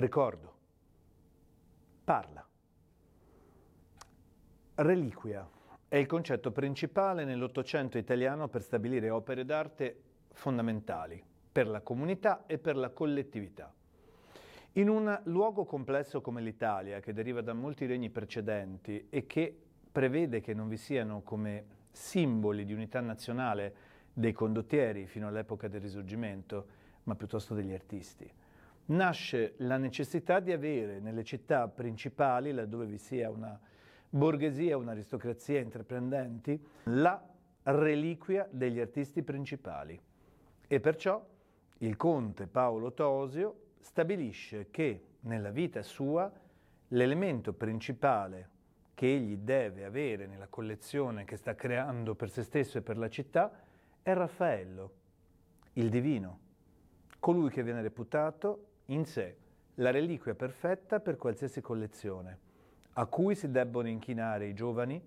ricordo, parla. Reliquia è il concetto principale nell'Ottocento italiano per stabilire opere d'arte fondamentali per la comunità e per la collettività. In un luogo complesso come l'Italia, che deriva da molti regni precedenti e che prevede che non vi siano come simboli di unità nazionale dei condottieri fino all'epoca del risorgimento, ma piuttosto degli artisti nasce la necessità di avere nelle città principali, laddove vi sia una borghesia, un'aristocrazia intraprendenti, la reliquia degli artisti principali. E perciò il conte Paolo Tosio stabilisce che nella vita sua l'elemento principale che egli deve avere nella collezione che sta creando per se stesso e per la città è Raffaello, il divino, colui che viene reputato in sé la reliquia perfetta per qualsiasi collezione, a cui si debbono inchinare i giovani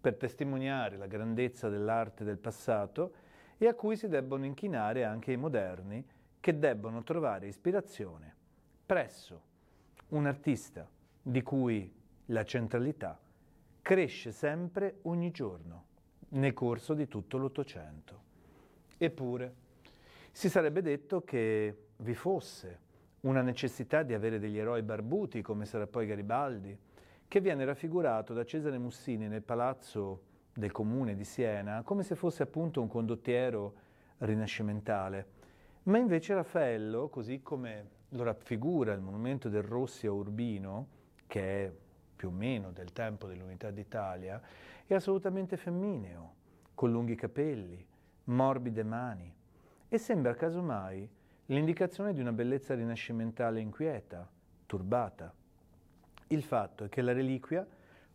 per testimoniare la grandezza dell'arte del passato e a cui si debbono inchinare anche i moderni che debbono trovare ispirazione presso un artista di cui la centralità cresce sempre ogni giorno nel corso di tutto l'Ottocento. Eppure si sarebbe detto che vi fosse una necessità di avere degli eroi barbuti, come sarà poi Garibaldi, che viene raffigurato da Cesare Mussini nel palazzo del comune di Siena come se fosse appunto un condottiero rinascimentale. Ma invece Raffaello, così come lo raffigura il monumento del Rossi a Urbino, che è più o meno del tempo dell'Unità d'Italia, è assolutamente femmineo, con lunghi capelli, morbide mani e sembra casomai l'indicazione di una bellezza rinascimentale inquieta, turbata. Il fatto è che la reliquia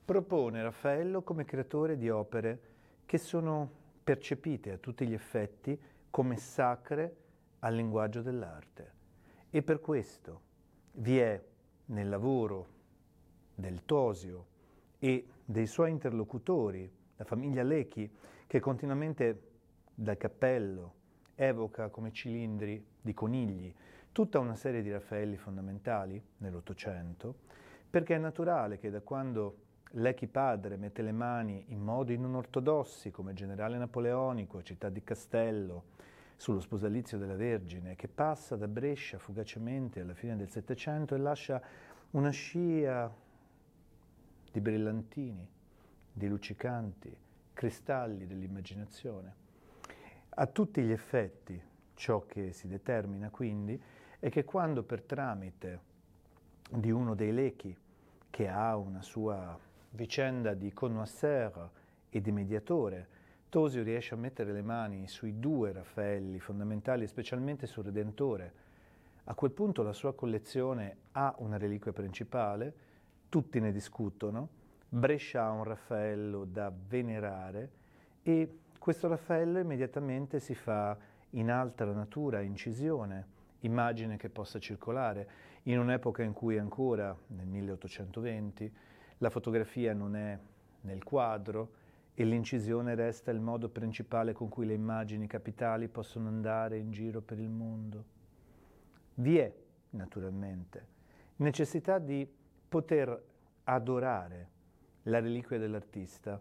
propone Raffaello come creatore di opere che sono percepite a tutti gli effetti come sacre al linguaggio dell'arte. E per questo vi è nel lavoro del Tosio e dei suoi interlocutori, la famiglia Lechi, che continuamente dal cappello evoca come cilindri di conigli tutta una serie di Raffaelli fondamentali nell'Ottocento, perché è naturale che da quando Lechi padre mette le mani in modi non ortodossi come generale napoleonico a Città di Castello sullo sposalizio della Vergine, che passa da Brescia fugacemente alla fine del Settecento e lascia una scia di brillantini, di luccicanti, cristalli dell'immaginazione. A tutti gli effetti ciò che si determina quindi è che quando per tramite di uno dei lechi che ha una sua vicenda di connoisseur e di mediatore, Tosio riesce a mettere le mani sui due Raffaelli fondamentali, specialmente sul Redentore. A quel punto la sua collezione ha una reliquia principale, tutti ne discutono, Brescia ha un Raffaello da venerare e questo Raffaello immediatamente si fa in altra natura, incisione, immagine che possa circolare, in un'epoca in cui ancora, nel 1820, la fotografia non è nel quadro e l'incisione resta il modo principale con cui le immagini capitali possono andare in giro per il mondo. Vi è, naturalmente, necessità di poter adorare la reliquia dell'artista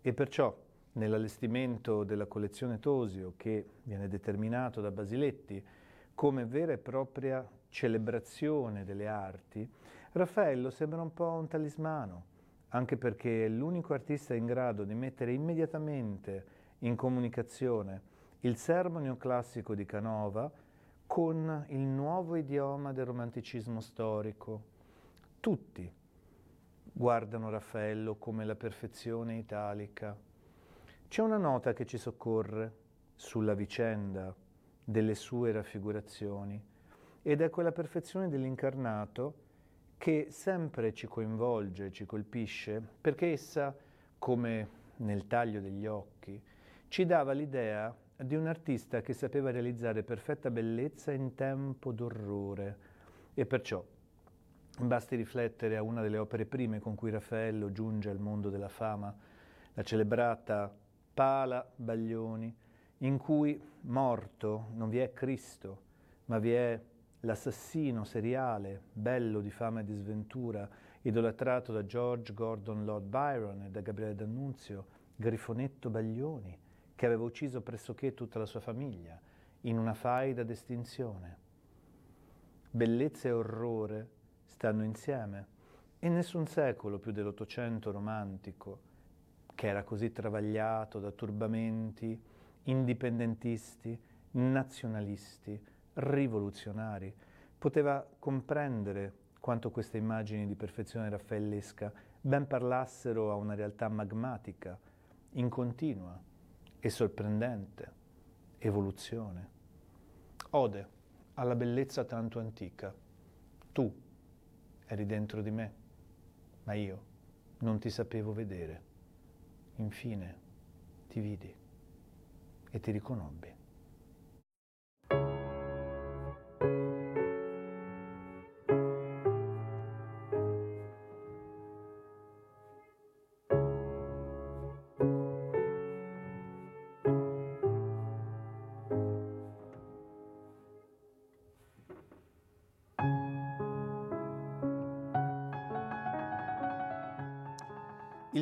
e perciò nell'allestimento della collezione Tosio che viene determinato da Basiletti come vera e propria celebrazione delle arti, Raffaello sembra un po' un talismano, anche perché è l'unico artista in grado di mettere immediatamente in comunicazione il serbo neoclassico di Canova con il nuovo idioma del romanticismo storico. Tutti guardano Raffaello come la perfezione italica, c'è una nota che ci soccorre sulla vicenda delle sue raffigurazioni ed è quella perfezione dell'incarnato che sempre ci coinvolge, ci colpisce, perché essa, come nel taglio degli occhi, ci dava l'idea di un artista che sapeva realizzare perfetta bellezza in tempo d'orrore e perciò basti riflettere a una delle opere prime con cui Raffaello giunge al mondo della fama, la celebrata Pala Baglioni, in cui morto non vi è Cristo, ma vi è l'assassino seriale, bello di fama e di sventura, idolatrato da George Gordon Lord Byron e da Gabriele D'Annunzio, Grifonetto Baglioni, che aveva ucciso pressoché tutta la sua famiglia, in una faida d'estinzione. Bellezza e orrore stanno insieme, e nessun secolo più dell'Ottocento romantico che era così travagliato da turbamenti indipendentisti, nazionalisti, rivoluzionari, poteva comprendere quanto queste immagini di perfezione raffaellesca ben parlassero a una realtà magmatica, in continua e sorprendente evoluzione. Ode alla bellezza tanto antica, tu eri dentro di me, ma io non ti sapevo vedere infine ti vidi e ti riconobbi.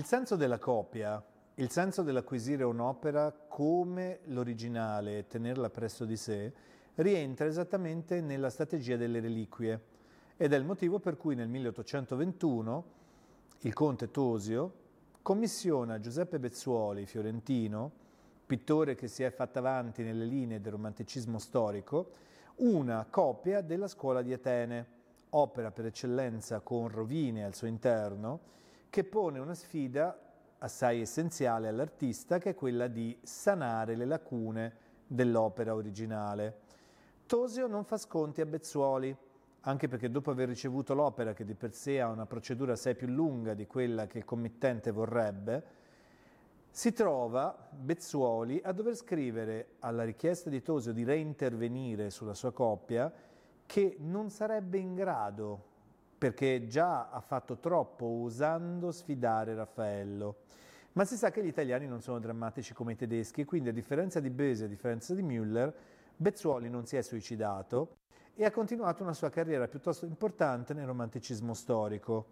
senso della copia, il senso dell'acquisire un'opera come l'originale e tenerla presso di sé, rientra esattamente nella strategia delle reliquie ed è il motivo per cui nel 1821 il conte Tosio commissiona a Giuseppe Bezzuoli, fiorentino, pittore che si è fatto avanti nelle linee del romanticismo storico, una copia della scuola di Atene, opera per eccellenza con rovine al suo interno, che pone una sfida assai essenziale all'artista che è quella di sanare le lacune dell'opera originale. Tosio non fa sconti a Bezzuoli, anche perché dopo aver ricevuto l'opera che di per sé ha una procedura assai più lunga di quella che il committente vorrebbe, si trova Bezzuoli a dover scrivere alla richiesta di Tosio di reintervenire sulla sua coppia che non sarebbe in grado perché già ha fatto troppo osando sfidare Raffaello. Ma si sa che gli italiani non sono drammatici come i tedeschi, quindi a differenza di Bese, a differenza di Müller, Bezzuoli non si è suicidato e ha continuato una sua carriera piuttosto importante nel romanticismo storico,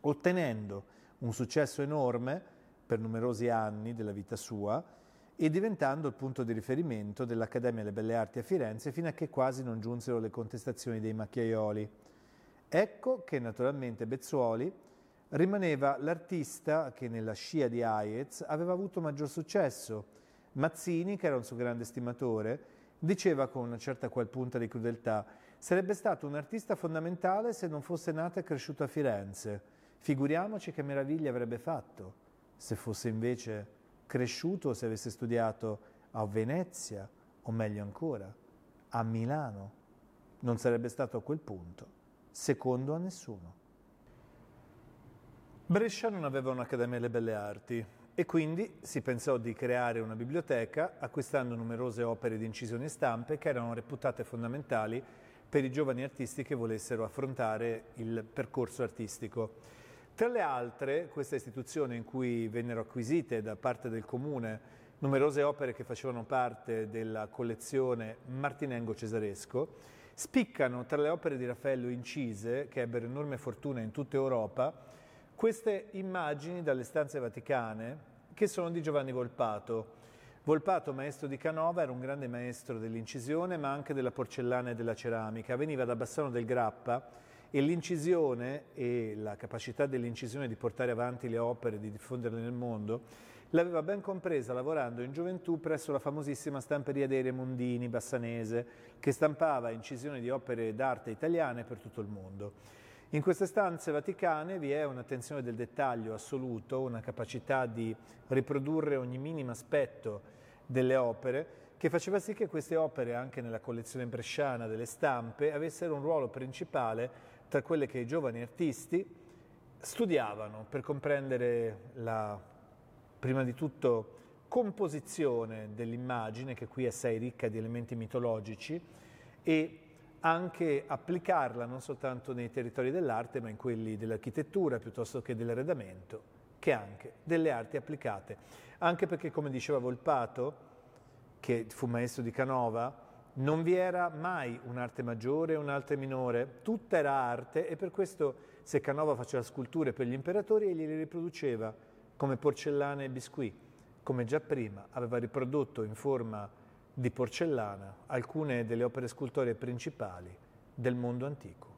ottenendo un successo enorme per numerosi anni della vita sua e diventando il punto di riferimento dell'Accademia delle Belle Arti a Firenze fino a che quasi non giunsero le contestazioni dei macchiaioli. Ecco che naturalmente Bezzuoli rimaneva l'artista che nella scia di Hayez aveva avuto maggior successo. Mazzini, che era un suo grande stimatore, diceva con una certa qual punta di crudeltà sarebbe stato un artista fondamentale se non fosse nato e cresciuto a Firenze. Figuriamoci che meraviglia avrebbe fatto se fosse invece cresciuto se avesse studiato a Venezia o meglio ancora a Milano. Non sarebbe stato a quel punto secondo a nessuno. Brescia non aveva un'Accademia delle Belle Arti e quindi si pensò di creare una biblioteca acquistando numerose opere di incisioni e stampe che erano reputate fondamentali per i giovani artisti che volessero affrontare il percorso artistico. Tra le altre, questa istituzione in cui vennero acquisite da parte del comune numerose opere che facevano parte della collezione Martinengo Cesaresco, Spiccano tra le opere di Raffaello incise, che ebbero enorme fortuna in tutta Europa, queste immagini dalle stanze vaticane che sono di Giovanni Volpato. Volpato, maestro di Canova, era un grande maestro dell'incisione ma anche della porcellana e della ceramica. Veniva da Bassano del Grappa e l'incisione e la capacità dell'incisione di portare avanti le opere, di diffonderle nel mondo, l'aveva ben compresa lavorando in gioventù presso la famosissima stamperia dei Remondini bassanese, che stampava incisioni di opere d'arte italiane per tutto il mondo. In queste stanze vaticane vi è un'attenzione del dettaglio assoluto, una capacità di riprodurre ogni minimo aspetto delle opere, che faceva sì che queste opere, anche nella collezione bresciana delle stampe, avessero un ruolo principale tra quelle che i giovani artisti studiavano per comprendere la prima di tutto composizione dell'immagine, che qui è assai ricca di elementi mitologici, e anche applicarla non soltanto nei territori dell'arte, ma in quelli dell'architettura piuttosto che dell'arredamento, che anche delle arti applicate. Anche perché, come diceva Volpato, che fu maestro di Canova, non vi era mai un'arte maggiore e un'arte minore, tutta era arte e per questo se Canova faceva sculture per gli imperatori egli le riproduceva come porcellana e biscuit. Come già prima aveva riprodotto in forma di porcellana alcune delle opere scultoree principali del mondo antico.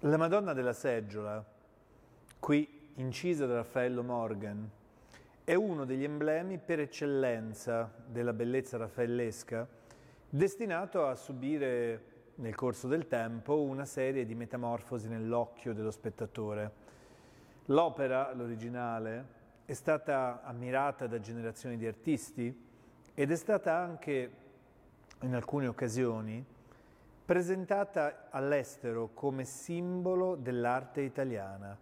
La Madonna della Seggiola, qui incisa da Raffaello Morgan, è uno degli emblemi per eccellenza della bellezza raffaellesca, destinato a subire nel corso del tempo una serie di metamorfosi nell'occhio dello spettatore. L'opera, l'originale, è stata ammirata da generazioni di artisti ed è stata anche, in alcune occasioni, presentata all'estero come simbolo dell'arte italiana.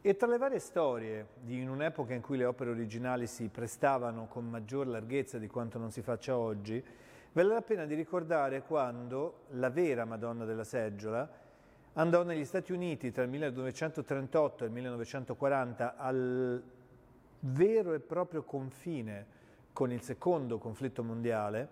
E tra le varie storie, in un'epoca in cui le opere originali si prestavano con maggior larghezza di quanto non si faccia oggi, Vale la pena di ricordare quando la vera Madonna della Seggiola andò negli Stati Uniti tra il 1938 e il 1940 al vero e proprio confine con il secondo conflitto mondiale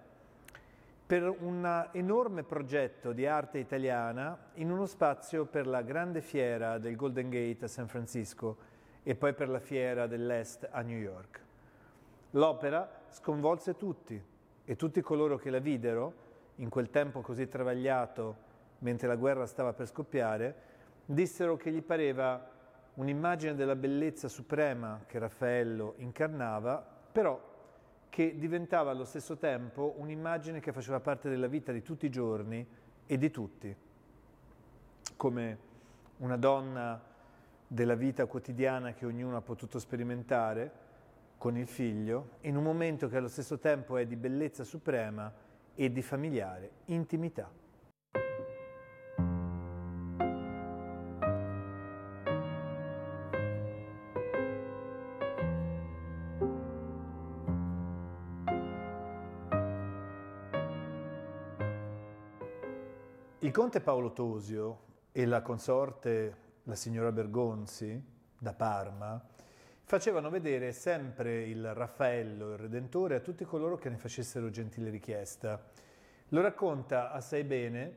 per un enorme progetto di arte italiana in uno spazio per la grande fiera del Golden Gate a San Francisco e poi per la fiera dell'Est a New York. L'opera sconvolse tutti, e tutti coloro che la videro, in quel tempo così travagliato, mentre la guerra stava per scoppiare, dissero che gli pareva un'immagine della bellezza suprema che Raffaello incarnava, però che diventava allo stesso tempo un'immagine che faceva parte della vita di tutti i giorni e di tutti, come una donna della vita quotidiana che ognuno ha potuto sperimentare, con il figlio in un momento che allo stesso tempo è di bellezza suprema e di familiare intimità. Il conte Paolo Tosio e la consorte, la signora Bergonzi, da Parma, facevano vedere sempre il Raffaello, il Redentore, a tutti coloro che ne facessero gentile richiesta. Lo racconta assai bene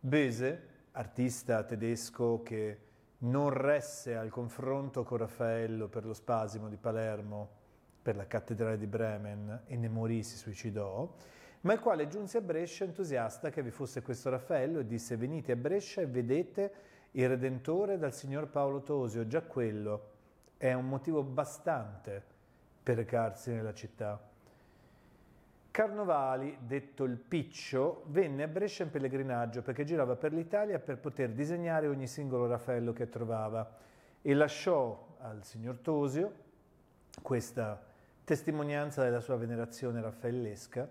Bese, artista tedesco che non resse al confronto con Raffaello per lo spasimo di Palermo, per la cattedrale di Bremen e ne morì, si suicidò, ma il quale giunse a Brescia entusiasta che vi fosse questo Raffaello e disse venite a Brescia e vedete il Redentore dal signor Paolo Tosio, già quello è un motivo bastante per recarsi nella città. Carnovali, detto il Piccio, venne a Brescia in pellegrinaggio perché girava per l'Italia per poter disegnare ogni singolo Raffaello che trovava e lasciò al signor Tosio questa testimonianza della sua venerazione raffaellesca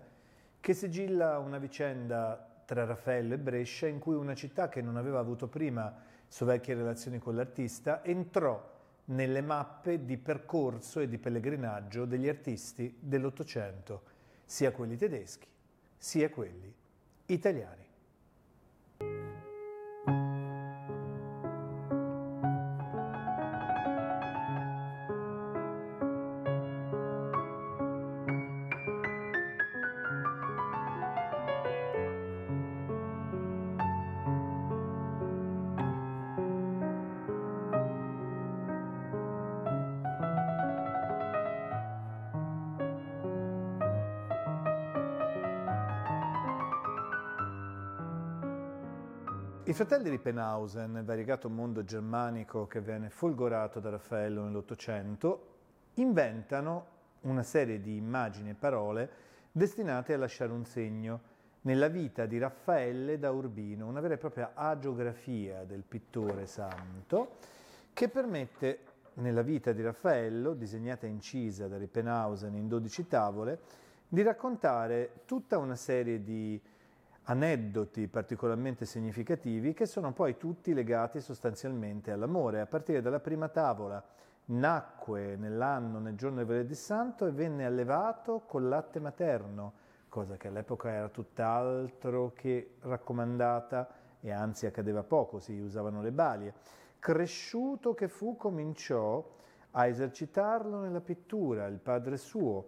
che sigilla una vicenda tra Raffaello e Brescia in cui una città che non aveva avuto prima sue vecchie relazioni con l'artista entrò nelle mappe di percorso e di pellegrinaggio degli artisti dell'Ottocento, sia quelli tedeschi sia quelli italiani. fratelli Rippenhausen, variegato mondo germanico che viene folgorato da Raffaello nell'Ottocento, inventano una serie di immagini e parole destinate a lasciare un segno nella vita di Raffaele da Urbino, una vera e propria agiografia del pittore santo, che permette nella vita di Raffaello, disegnata e incisa da Rippenhausen in 12 tavole, di raccontare tutta una serie di aneddoti particolarmente significativi che sono poi tutti legati sostanzialmente all'amore. A partire dalla prima tavola nacque nell'anno, nel giorno del venerdì santo e venne allevato col latte materno, cosa che all'epoca era tutt'altro che raccomandata e anzi accadeva poco, si usavano le balie. Cresciuto che fu cominciò a esercitarlo nella pittura, il padre suo,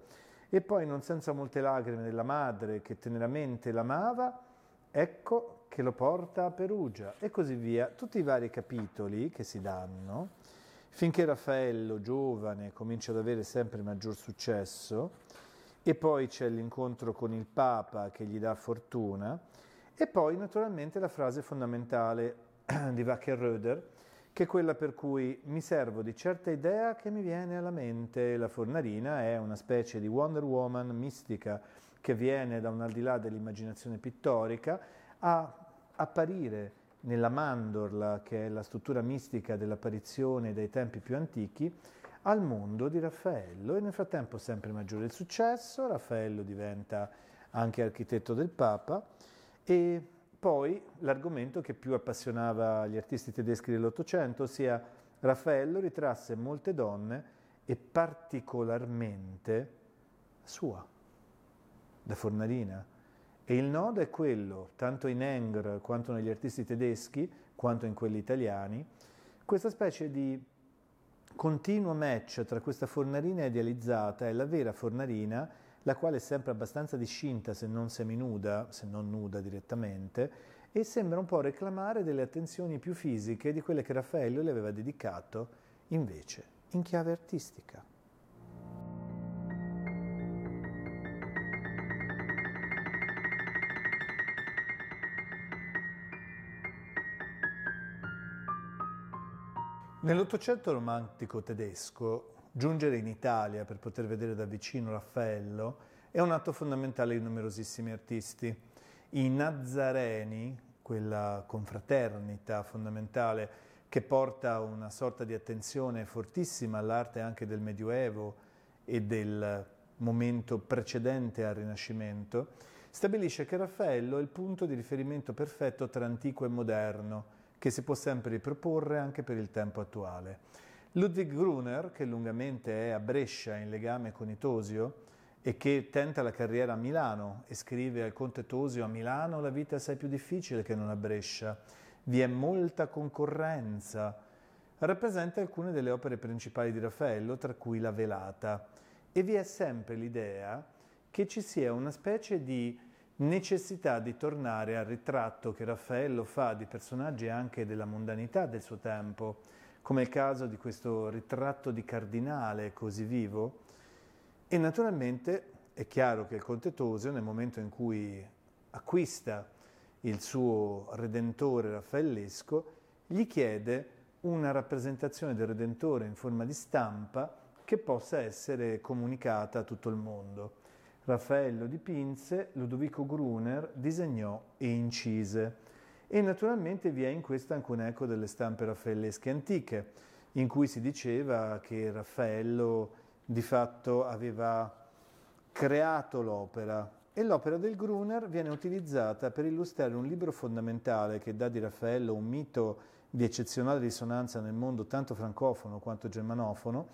e poi non senza molte lacrime della madre che teneramente l'amava, ecco che lo porta a Perugia e così via, tutti i vari capitoli che si danno, finché Raffaello, giovane, comincia ad avere sempre maggior successo, e poi c'è l'incontro con il Papa che gli dà fortuna, e poi naturalmente la frase fondamentale di Wackenröder, che è quella per cui mi servo di certa idea che mi viene alla mente. La fornarina è una specie di Wonder Woman mistica, che viene da un al di là dell'immaginazione pittorica, a apparire nella mandorla, che è la struttura mistica dell'apparizione dai tempi più antichi, al mondo di Raffaello e nel frattempo sempre maggiore il successo, Raffaello diventa anche architetto del Papa e poi l'argomento che più appassionava gli artisti tedeschi dell'Ottocento, ossia Raffaello ritrasse molte donne e particolarmente sua da Fornarina. E il nodo è quello, tanto in Engr quanto negli artisti tedeschi, quanto in quelli italiani, questa specie di continuo match tra questa fornarina idealizzata e la vera fornarina, la quale è sempre abbastanza discinta se non seminuda, se non nuda direttamente, e sembra un po' reclamare delle attenzioni più fisiche di quelle che Raffaello le aveva dedicato invece in chiave artistica. Nell'Ottocento romantico tedesco, giungere in Italia per poter vedere da vicino Raffaello è un atto fondamentale di numerosissimi artisti. I Nazareni, quella confraternita fondamentale che porta una sorta di attenzione fortissima all'arte anche del Medioevo e del momento precedente al Rinascimento, stabilisce che Raffaello è il punto di riferimento perfetto tra antico e moderno, che si può sempre riproporre anche per il tempo attuale. Ludwig Gruner, che lungamente è a Brescia in legame con Itosio e che tenta la carriera a Milano e scrive al conte Tosio a Milano la vita è assai più difficile che non a Brescia, vi è molta concorrenza, rappresenta alcune delle opere principali di Raffaello, tra cui La Velata, e vi è sempre l'idea che ci sia una specie di necessità di tornare al ritratto che Raffaello fa di personaggi anche della mondanità del suo tempo, come il caso di questo ritratto di cardinale così vivo. E naturalmente è chiaro che il Conte Tosio, nel momento in cui acquista il suo Redentore raffaellesco, gli chiede una rappresentazione del Redentore in forma di stampa che possa essere comunicata a tutto il mondo. Raffaello dipinse, Ludovico Gruner disegnò e incise. E naturalmente vi è in questa anche un eco delle stampe raffaellesche antiche, in cui si diceva che Raffaello di fatto aveva creato l'opera e l'opera del Gruner viene utilizzata per illustrare un libro fondamentale che dà di Raffaello un mito di eccezionale risonanza nel mondo tanto francofono quanto germanofono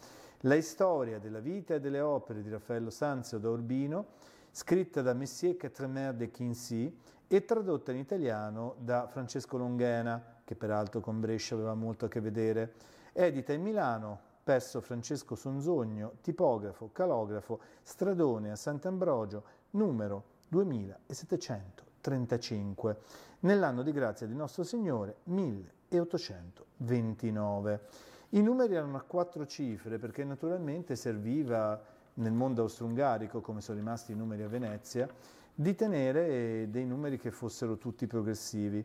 la storia della vita e delle opere di Raffaello Sanzio da Urbino, scritta da Messier Quatremer de Quincy e tradotta in italiano da Francesco Longhena, che peraltro con Brescia aveva molto a che vedere, edita in Milano presso Francesco Sonzogno, tipografo, calografo, stradone a Sant'Ambrogio, numero 2735, nell'anno di grazia di Nostro Signore 1829. I numeri erano a quattro cifre perché naturalmente serviva nel mondo austro-ungarico, come sono rimasti i numeri a Venezia, di tenere dei numeri che fossero tutti progressivi.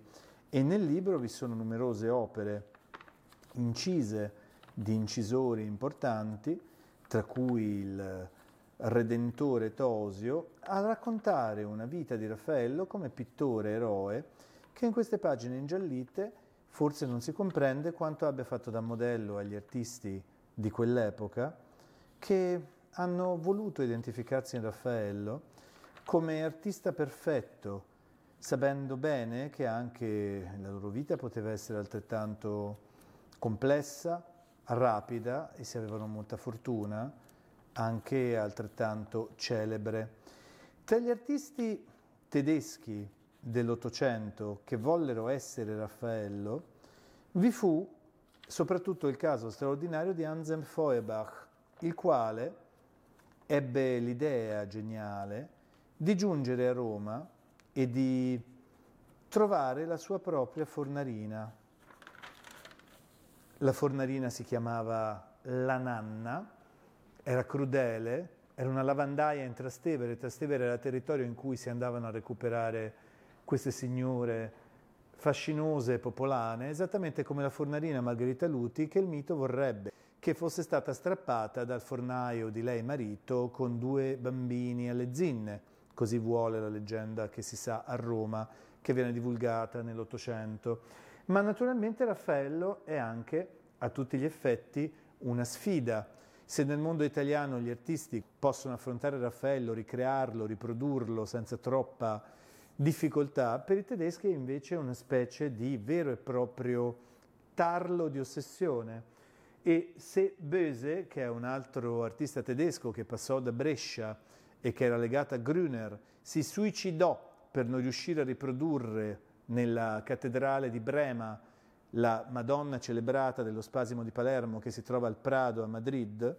E nel libro vi sono numerose opere incise di incisori importanti, tra cui il Redentore Tosio, a raccontare una vita di Raffaello come pittore eroe, che in queste pagine ingiallite forse non si comprende quanto abbia fatto da modello agli artisti di quell'epoca che hanno voluto identificarsi in Raffaello come artista perfetto, sapendo bene che anche la loro vita poteva essere altrettanto complessa, rapida e se avevano molta fortuna anche altrettanto celebre. Tra gli artisti tedeschi dell'Ottocento che vollero essere Raffaello, vi fu soprattutto il caso straordinario di Anselm Feuerbach, il quale ebbe l'idea geniale di giungere a Roma e di trovare la sua propria fornarina. La fornarina si chiamava La Nanna, era crudele, era una lavandaia in Trastevere, Trastevere era il territorio in cui si andavano a recuperare queste signore fascinose e popolane, esattamente come la fornarina Margherita Luti che il mito vorrebbe che fosse stata strappata dal fornaio di lei marito con due bambini alle zinne, così vuole la leggenda che si sa a Roma, che viene divulgata nell'Ottocento. Ma naturalmente Raffaello è anche, a tutti gli effetti, una sfida. Se nel mondo italiano gli artisti possono affrontare Raffaello, ricrearlo, riprodurlo senza troppa difficoltà, per i tedeschi è invece una specie di vero e proprio tarlo di ossessione. E se Böse, che è un altro artista tedesco che passò da Brescia e che era legato a Grüner, si suicidò per non riuscire a riprodurre nella cattedrale di Brema la Madonna celebrata dello spasimo di Palermo che si trova al Prado a Madrid,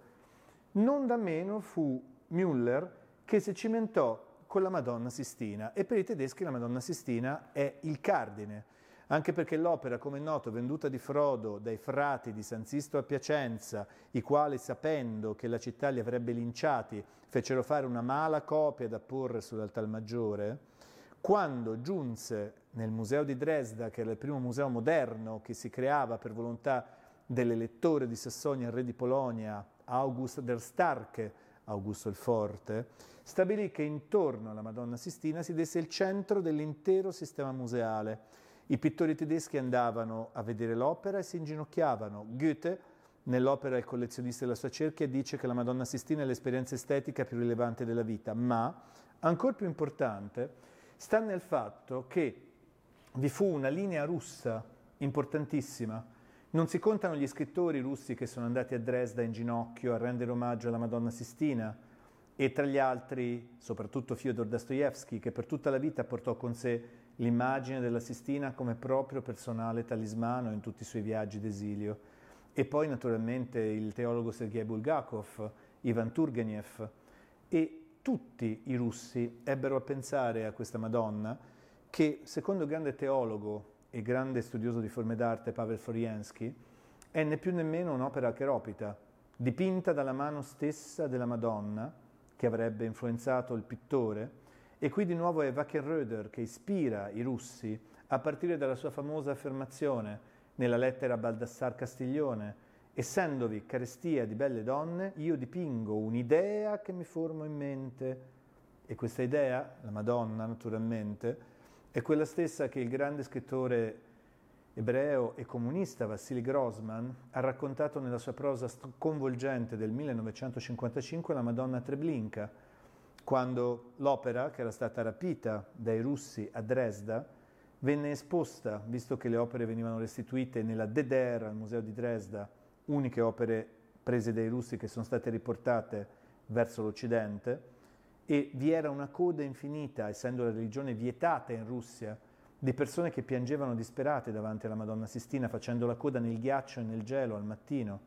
non da meno fu Müller che si cimentò con la Madonna Sistina e per i tedeschi la Madonna Sistina è il cardine, anche perché l'opera, come è noto, venduta di frodo dai frati di San Sisto a Piacenza, i quali, sapendo che la città li avrebbe linciati, fecero fare una mala copia da porre sull'altal maggiore, quando giunse nel museo di Dresda, che era il primo museo moderno che si creava per volontà dell'elettore di Sassonia, re di Polonia, August der Starke, Augusto il Forte, stabilì che intorno alla Madonna Sistina si desse il centro dell'intero sistema museale. I pittori tedeschi andavano a vedere l'opera e si inginocchiavano. Goethe, nell'opera Il collezionista della sua cerchia, dice che la Madonna Sistina è l'esperienza estetica più rilevante della vita, ma ancora più importante sta nel fatto che vi fu una linea russa importantissima non si contano gli scrittori russi che sono andati a Dresda in ginocchio a rendere omaggio alla Madonna Sistina e tra gli altri soprattutto Fyodor Dostoevsky che per tutta la vita portò con sé l'immagine della Sistina come proprio personale talismano in tutti i suoi viaggi d'esilio. E poi naturalmente il teologo Sergei Bulgakov, Ivan Turgenev e tutti i russi ebbero a pensare a questa Madonna che, secondo il grande teologo e grande studioso di forme d'arte Pavel Floriansky, è né più né meno un'opera cheropita, dipinta dalla mano stessa della Madonna, che avrebbe influenzato il pittore, e qui di nuovo è Wackenröder che ispira i russi a partire dalla sua famosa affermazione nella lettera a Baldassar Castiglione, essendovi carestia di belle donne, io dipingo un'idea che mi formo in mente. E questa idea, la Madonna naturalmente, è quella stessa che il grande scrittore ebreo e comunista Vassili Grossman ha raccontato nella sua prosa sconvolgente del 1955 la Madonna Treblinka, quando l'opera, che era stata rapita dai russi a Dresda, venne esposta, visto che le opere venivano restituite nella Deder, al Museo di Dresda, uniche opere prese dai russi che sono state riportate verso l'Occidente, e vi era una coda infinita, essendo la religione vietata in Russia, di persone che piangevano disperate davanti alla Madonna Sistina facendo la coda nel ghiaccio e nel gelo al mattino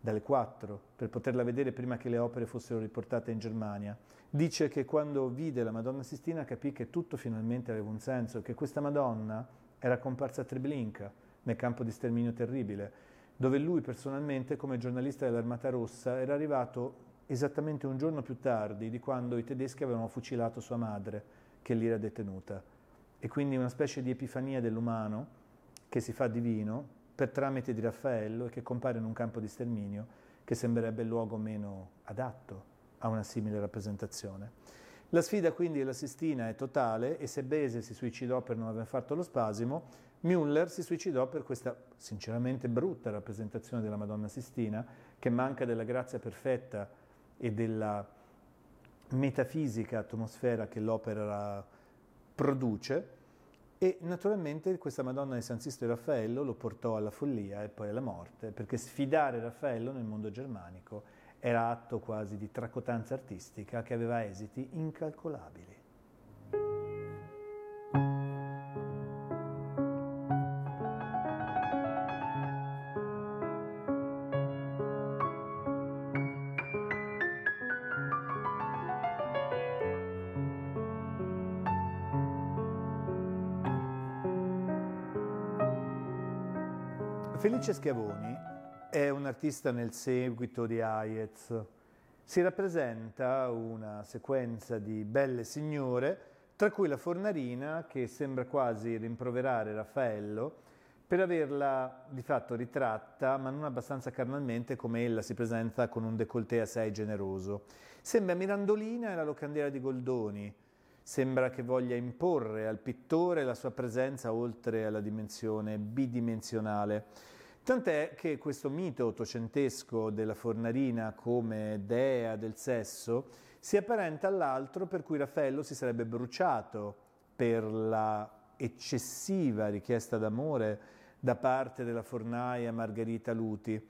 dalle 4 per poterla vedere prima che le opere fossero riportate in Germania. Dice che quando vide la Madonna Sistina capì che tutto finalmente aveva un senso, che questa Madonna era comparsa a Treblinka nel campo di sterminio terribile, dove lui personalmente come giornalista dell'Armata Rossa era arrivato esattamente un giorno più tardi di quando i tedeschi avevano fucilato sua madre, che lì era detenuta. E quindi una specie di epifania dell'umano che si fa divino per tramite di Raffaello e che compare in un campo di sterminio che sembrerebbe il luogo meno adatto a una simile rappresentazione. La sfida quindi della Sistina è totale e se Bese si suicidò per non aver fatto lo spasimo, Müller si suicidò per questa sinceramente brutta rappresentazione della Madonna Sistina che manca della grazia perfetta e della metafisica atmosfera che l'opera produce e naturalmente questa Madonna di San Sisto e Raffaello lo portò alla follia e poi alla morte, perché sfidare Raffaello nel mondo germanico era atto quasi di tracotanza artistica che aveva esiti incalcolabili. Alice Schiavoni è un artista nel seguito di Hayez. Si rappresenta una sequenza di belle signore, tra cui la fornarina che sembra quasi rimproverare Raffaello per averla di fatto ritratta, ma non abbastanza carnalmente come ella si presenta con un décolleté assai generoso. Sembra Mirandolina e la locandiera di Goldoni, sembra che voglia imporre al pittore la sua presenza oltre alla dimensione bidimensionale. Tant'è che questo mito ottocentesco della fornarina come dea del sesso si apparenta all'altro per cui Raffaello si sarebbe bruciato per la eccessiva richiesta d'amore da parte della fornaia Margherita Luti.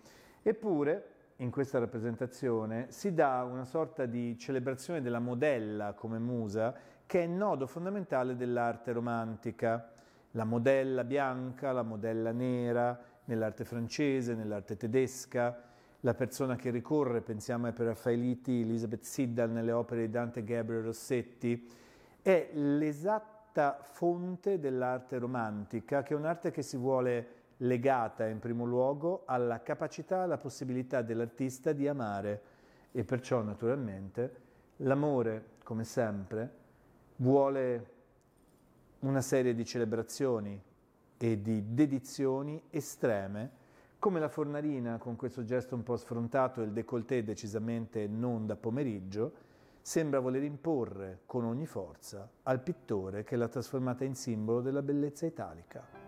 Eppure, in questa rappresentazione, si dà una sorta di celebrazione della modella come musa, che è nodo fondamentale dell'arte romantica. La modella bianca, la modella nera, nell'arte francese, nell'arte tedesca, la persona che ricorre, pensiamo ai per Raffaelliti, Elizabeth Siddal nelle opere di Dante Gabriel Rossetti, è l'esatta fonte dell'arte romantica, che è un'arte che si vuole legata in primo luogo alla capacità, alla possibilità dell'artista di amare e perciò naturalmente l'amore, come sempre, vuole una serie di celebrazioni, e di dedizioni estreme, come la fornarina con questo gesto un po' sfrontato e il décolleté decisamente non da pomeriggio, sembra voler imporre con ogni forza al pittore che l'ha trasformata in simbolo della bellezza italica.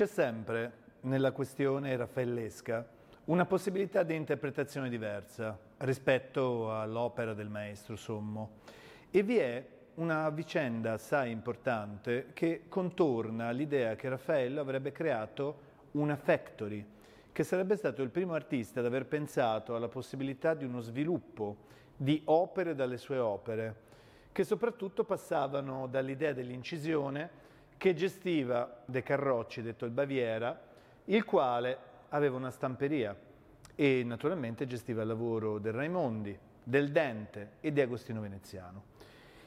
C'è sempre, nella questione raffaellesca, una possibilità di interpretazione diversa rispetto all'opera del maestro sommo e vi è una vicenda assai importante che contorna l'idea che Raffaello avrebbe creato una factory, che sarebbe stato il primo artista ad aver pensato alla possibilità di uno sviluppo di opere dalle sue opere, che soprattutto passavano dall'idea dell'incisione che gestiva De Carrocci, detto il Baviera, il quale aveva una stamperia e naturalmente gestiva il lavoro del Raimondi, del Dente e di Agostino Veneziano.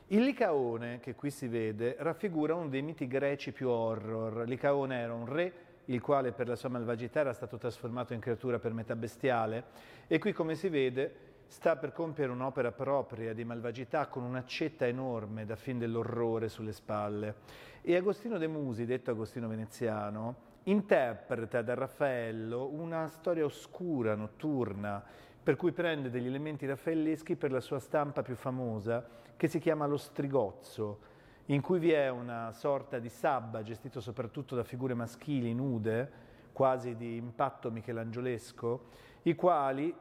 Il Licaone, che qui si vede, raffigura uno dei miti greci più horror. Licaone era un re il quale per la sua malvagità era stato trasformato in creatura per metà bestiale e qui come si vede sta per compiere un'opera propria di malvagità con un'accetta enorme da fin dell'orrore sulle spalle. E Agostino De Musi, detto Agostino Veneziano, interpreta da Raffaello una storia oscura, notturna, per cui prende degli elementi raffaelleschi per la sua stampa più famosa, che si chiama Lo Strigozzo, in cui vi è una sorta di sabba gestito soprattutto da figure maschili nude, quasi di impatto michelangiolesco, i quali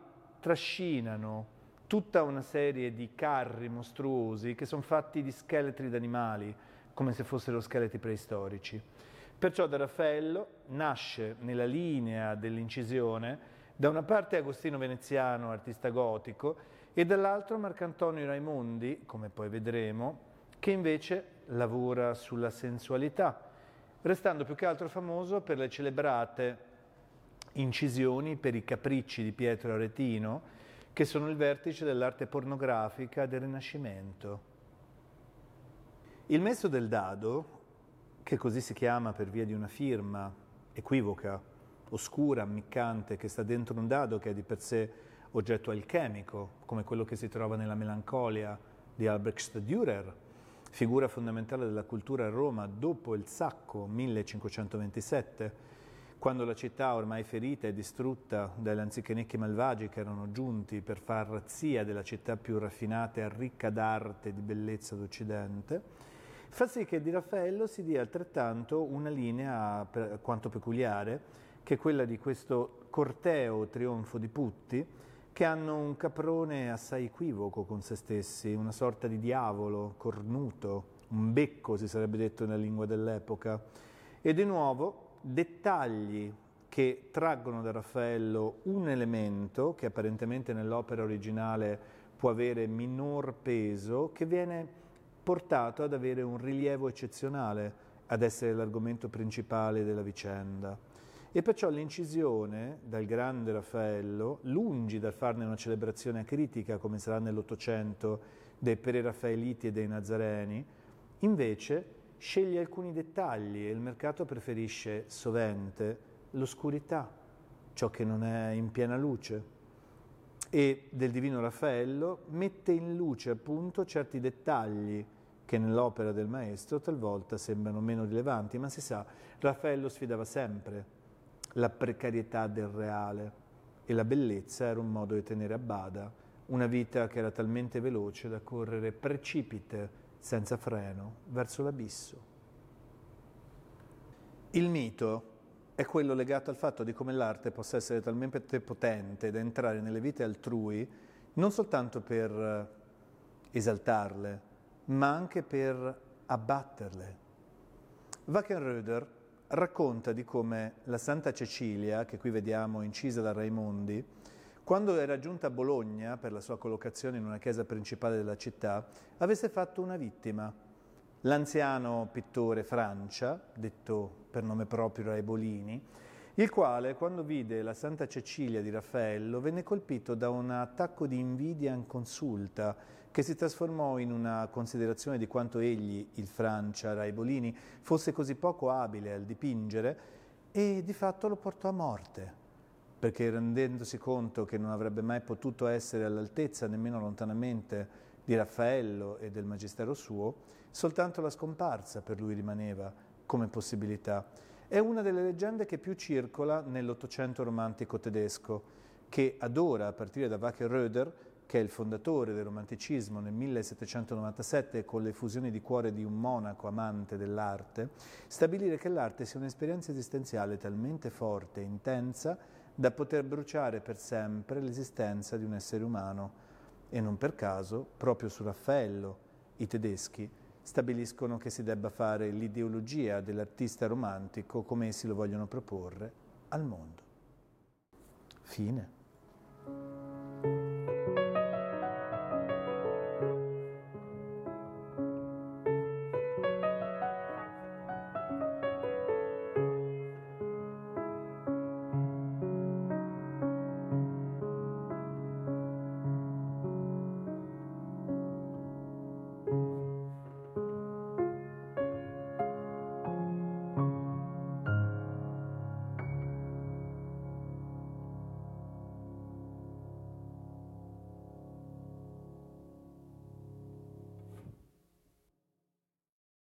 trascinano tutta una serie di carri mostruosi che sono fatti di scheletri d'animali, come se fossero scheletri preistorici. Perciò da Raffaello nasce nella linea dell'incisione da una parte Agostino Veneziano, artista gotico, e dall'altro Marcantonio Raimondi, come poi vedremo, che invece lavora sulla sensualità, restando più che altro famoso per le celebrate incisioni per i capricci di Pietro Aretino, che sono il vertice dell'arte pornografica del Rinascimento. Il mezzo del dado, che così si chiama per via di una firma equivoca, oscura, ammiccante, che sta dentro un dado che è di per sé oggetto alchemico, come quello che si trova nella Melancolia di Albrecht Dürer, figura fondamentale della cultura a Roma dopo il sacco 1527, quando la città ormai ferita e distrutta dagli anzichenecchi malvagi che erano giunti per far razzia della città più raffinata e ricca d'arte e di bellezza d'Occidente, fa sì che di Raffaello si dia altrettanto una linea quanto peculiare, che è quella di questo corteo trionfo di putti, che hanno un caprone assai equivoco con se stessi, una sorta di diavolo cornuto, un becco si sarebbe detto nella lingua dell'epoca, e di nuovo dettagli che traggono da Raffaello un elemento che apparentemente nell'opera originale può avere minor peso, che viene portato ad avere un rilievo eccezionale, ad essere l'argomento principale della vicenda. E perciò l'incisione dal grande Raffaello, lungi dal farne una celebrazione critica come sarà nell'Ottocento dei pre e dei Nazareni, invece sceglie alcuni dettagli e il mercato preferisce sovente l'oscurità, ciò che non è in piena luce. E del divino Raffaello mette in luce appunto certi dettagli che nell'opera del maestro talvolta sembrano meno rilevanti, ma si sa, Raffaello sfidava sempre la precarietà del reale e la bellezza era un modo di tenere a bada una vita che era talmente veloce da correre precipite senza freno, verso l'abisso. Il mito è quello legato al fatto di come l'arte possa essere talmente potente da entrare nelle vite altrui non soltanto per eh, esaltarle, ma anche per abbatterle. Wackenröder racconta di come la Santa Cecilia, che qui vediamo incisa da Raimondi, quando era giunta a Bologna per la sua collocazione in una chiesa principale della città, avesse fatto una vittima. L'anziano pittore Francia, detto per nome proprio Ebolini, il quale, quando vide la Santa Cecilia di Raffaello, venne colpito da un attacco di invidia inconsulta che si trasformò in una considerazione di quanto egli, il Francia Raibolini, fosse così poco abile al dipingere e di fatto lo portò a morte perché rendendosi conto che non avrebbe mai potuto essere all'altezza, nemmeno lontanamente, di Raffaello e del magistero suo, soltanto la scomparsa per lui rimaneva come possibilità. È una delle leggende che più circola nell'Ottocento romantico tedesco, che adora a partire da Wacker Röder, che è il fondatore del romanticismo nel 1797 con l'effusione di cuore di un monaco amante dell'arte, stabilire che l'arte sia un'esperienza esistenziale talmente forte e intensa da poter bruciare per sempre l'esistenza di un essere umano. E non per caso, proprio su Raffaello, i tedeschi stabiliscono che si debba fare l'ideologia dell'artista romantico come essi lo vogliono proporre al mondo. Fine.